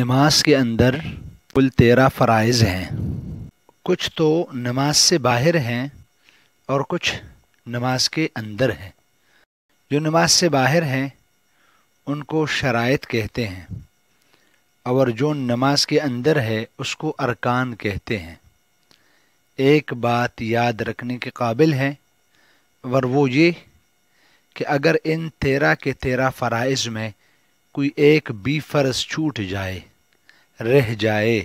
नमाज के अंदर कुल तेरह फ़राइज़ हैं कुछ तो नमाज से बाहर हैं और कुछ नमाज के अंदर हैं जो नमाज से बाहर हैं उनको शराइ कहते हैं और जो नमाज के अंदर है उसको अरकान कहते हैं एक बात याद रखने के काबिल है और वो ये कि अगर इन तेरह के तेरह फ़राइज़ में कोई एक भी फ़र्ज़ छूट जाए रह जाए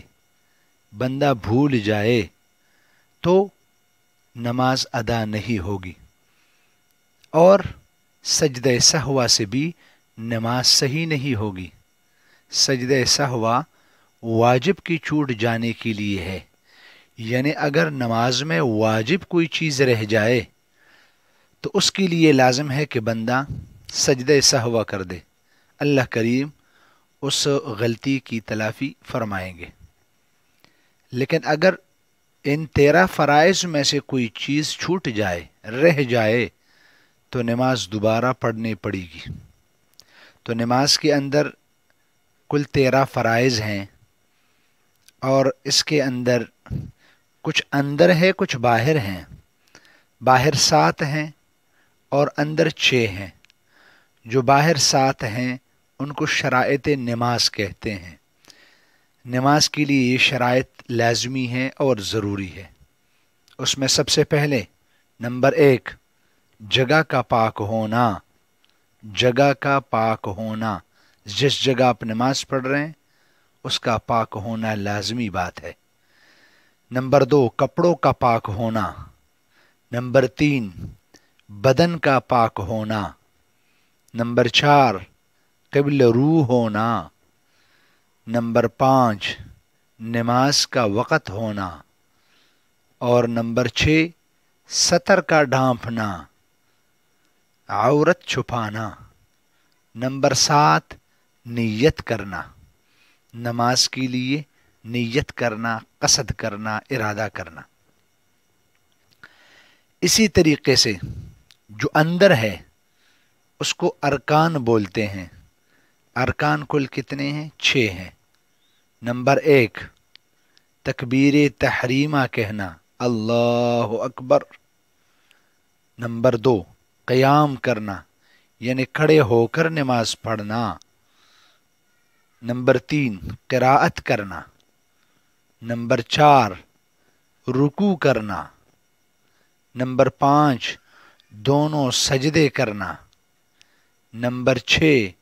बंदा भूल जाए तो नमाज अदा नहीं होगी और सजद सहवा से भी नमाज सही नहीं होगी सजद सहवा वाजिब की छूट जाने के लिए है यानी अगर नमाज में वाजिब कोई चीज़ रह जाए तो उसके लिए लाजम है कि बंदा सजद सहवा कर दे अल्लाह करीम उस गलती की तलाफ़ी फरमाएंगे लेकिन अगर इन तेरह फ़राइज़ में से कोई चीज़ छूट जाए रह जाए तो नमाज दोबारा पढ़नी पड़ेगी तो नमाज के अंदर कुल तेरह फ़रज़ हैं और इसके अंदर कुछ अंदर है कुछ बाहर हैं बाहर सात हैं और अंदर छः हैं जो बाहर सात हैं उनको शरात नमाज कहते हैं नमाज के लिए ये शरात लाजमी है और ज़रूरी है उसमें सबसे पहले नंबर एक जगह का पाक होना जगह का पाक होना जिस जगह आप नमाज पढ़ रहे हैं उसका पाक होना लाजमी बात है नंबर दो कपड़ों का पाक होना नंबर तीन बदन का पाक होना नंबर चार कबल रू होना नंबर पाँच नमाज का वक़्त होना और नंबर छः सतर का ढांपना औरत छुपाना नंबर सात नियत करना नमाज के लिए नियत करना कसद करना इरादा करना इसी तरीके से जो अंदर है उसको अरकान बोलते हैं अरकान कुल कितने हैं छ हैं नंबर एक तकबीर तहरीमा कहना अल्लाह अकबर नंबर दो क़याम करना यानि खड़े होकर नमाज पढ़ना नंबर तीन किरात करना नंबर चार रुकू करना नंबर पाँच दोनों सजदे करना नंबर छः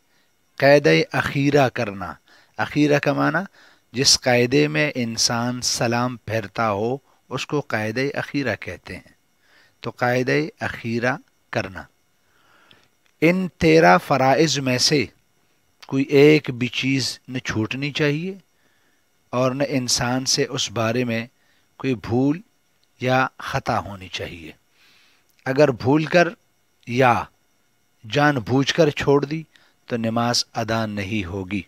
कैद अखीरा करना अखीरा का माना जिस कायदे में इंसान सलाम फेरता हो उसको कायद अखीरा कहते हैं तो कायद अखीरा करना इन तेरह फ़राइज़ में से कोई एक भी चीज़ न छूटनी चाहिए और न इंसान से उस बारे में कोई भूल या ख़ता होनी चाहिए अगर भूल कर या जानबूझकर छोड़ दी तो नमाज अदा नहीं होगी